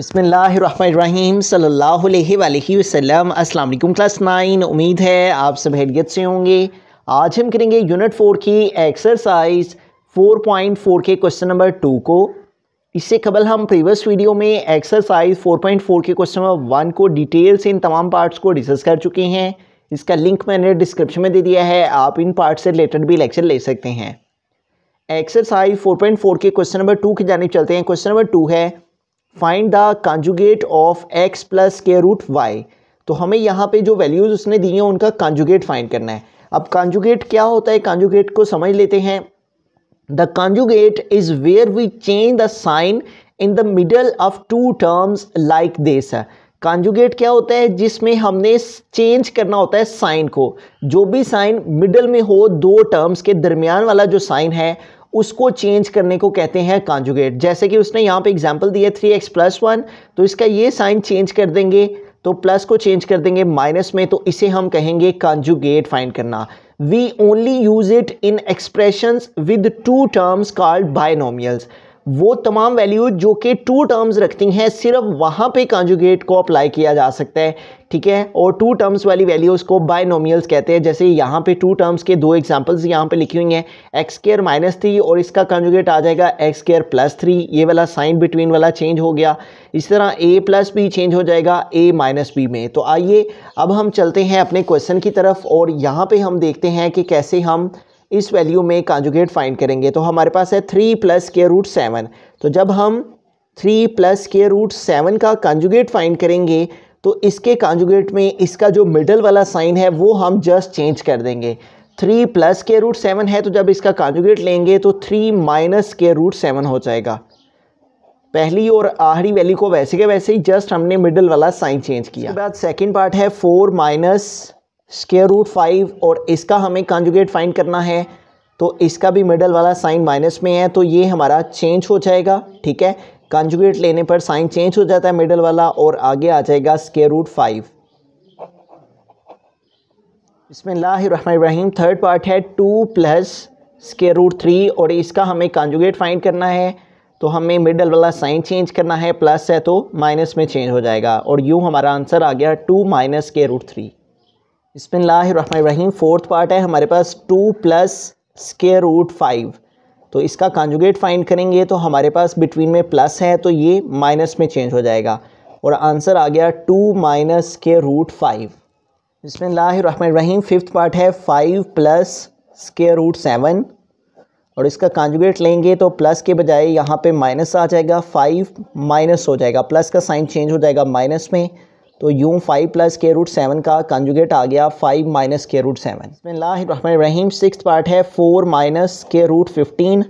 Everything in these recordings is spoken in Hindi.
बसमीम सल्लल्लाहु अस्सलाम वालेकुम क्लास नाइन उम्मीद है आप सब हैरियत से होंगे आज हम करेंगे यूनिट फ़ोर की एक्सरसाइज 4.4 के क्वेश्चन नंबर टू को इससे कबल हम प्रीवियस वीडियो में एक्सरसाइज 4.4 के क्वेश्चन नंबर वन को डिटेल से इन तमाम पार्ट्स को डिस्कस कर चुके हैं इसका लिंक मैंने डिस्क्रिप्शन में दे दिया है आप इन पार्ट से रिलेटेड भी लेक्चर ले सकते हैं एक्सरसाइज 4.4 के क्वेश्चन नंबर टू की जानब चलते हैं क्वेश्चन नंबर टू है find the conjugate of x plus के रूट वाई तो हमें यहाँ पे जो वैल्यूज़ उसने दी हैं उनका कंजुगेट फाइंड करना है अब कांजुगेट क्या होता है कांजुगेट को समझ लेते हैं the conjugate is where we change the sign in the middle of two terms like this conjugate क्या होता है जिसमें हमने चेंज करना होता है साइन को जो भी साइन मिडल में हो दो टर्म्स के दरमियान वाला जो साइन है उसको चेंज करने को कहते हैं कॉन्जुगेट जैसे कि उसने यहाँ पे एग्जांपल दिया थ्री एक्स प्लस वन तो इसका ये साइन चेंज कर देंगे तो प्लस को चेंज कर देंगे माइनस में तो इसे हम कहेंगे कॉन्जुगेट फाइंड करना we only use it in expression with two terms called binomials वो तमाम वैल्यूज जो कि टू टर्म्स रखती हैं सिर्फ वहाँ पे कॉन्जुगेट को अप्लाई किया जा सकता है ठीक है और टू टर्म्स वाली वैल्यूज़ को बायनोमियल्स कहते हैं जैसे यहाँ पे टू टर्म्स के दो एग्जांपल्स यहाँ पे लिखी हुई हैं एक्स केयर माइनस थ्री और इसका कॉन्जुगेट आ जाएगा एक्स केयर प्लस थ्री ये वाला साइन बिटवीन वाला चेंज हो गया इस तरह ए प्लस बी चेंज हो जाएगा ए माइनस बी में तो आइए अब हम चलते हैं अपने क्वेश्चन की तरफ और यहाँ पर हम देखते हैं कि कैसे हम इस वैल्यू में कांजुगेट फाइंड करेंगे तो हमारे पास है थ्री प्लस के रूट सेवन तो जब हम थ्री प्लस के रूट सेवन का कांजुगेट फाइंड करेंगे तो इसके कांजुगेट में इसका जो मिडल वाला साइन है वो हम जस्ट चेंज कर देंगे थ्री प्लस के रूट सेवन है तो जब इसका कांजुगेट लेंगे तो थ्री माइनस के रूट सेवन हो जाएगा पहली और आखिरी वैल्यू को वैसे के वैसे ही जस्ट हमने मिडल वाला साइन चेंज किया उसके बाद सेकंड पार्ट है four minus square root five और इसका हमें कॉन्जुगेट फाइंड करना है तो इसका भी मिडल वाला साइन माइनस में है तो ये हमारा चेंज हो जाएगा ठीक है कॉन्जुगेट लेने पर साइन चेंज हो जाता है मिडल वाला और आगे आ जाएगा स्केयर रूट फाइव इसमें लाब्राहिम थर्ड पार्ट है two plus square root three और इसका हमें कॉन्जुगेट फाइंड करना है तो हमें मिडल वाला साइन चेंज करना है प्लस है तो माइनस में चेंज हो जाएगा और यूँ हमारा आंसर आ गया टू माइनस के रूट थ्री बसमीम फोर्थ पार्ट है हमारे पास two plus square root five तो इसका कॉन्जुगेट फाइंड करेंगे तो हमारे पास बिटवीन में प्लस है तो ये माइनस में चेंज हो जाएगा और आंसर आ गया two minus square root five बसमीम फिफ्थ पार्ट है five plus square root seven और इसका कॉन्जुगेट लेंगे तो प्लस के बजाय यहाँ पे माइनस आ जाएगा फाइव माइनस हो जाएगा प्लस का साइन चेंज हो जाएगा माइनस में तो यूँ फाइव प्लस के रूट सेवन का कंजुगेट आ गया फाइव माइनस के रूट सेवन रहीम सिक्स पार्ट है फोर माइनस के रूट फिफ्टीन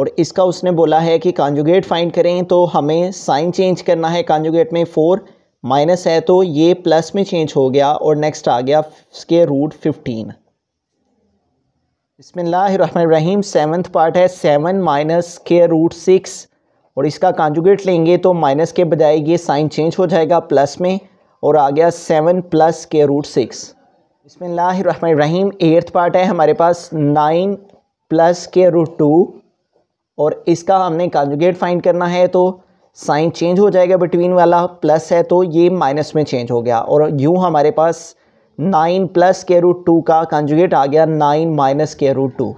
और इसका उसने बोला है कि कॉन्जुगेट फाइंड करें तो हमें साइन चेंज करना है कंजुगेट में फ़ोर माइनस है तो ये प्लस में चेंज हो गया और नेक्स्ट आ गया के रूट फिफ्टीन बसमिल्लर रहीम सेवन्थ पार्ट है सेवन माइनस के रूट सिक्स और इसका कांजुगेट लेंगे तो माइनस के बजाय ये साइन चेंज हो जाएगा प्लस में और आ गया सेवन प्लस के रूट सिक्स इसमें रहीम एर्थ पार्ट है हमारे पास नाइन प्लस के रूट टू और इसका हमने कांजुगेट फाइंड करना है तो साइन चेंज हो जाएगा बिटवीन वाला प्लस है तो ये माइनस में चेंज हो गया और यूँ हमारे पास नाइन प्लस के रूट टू का कांजुगेट आ गया नाइन माइनस के रूट टू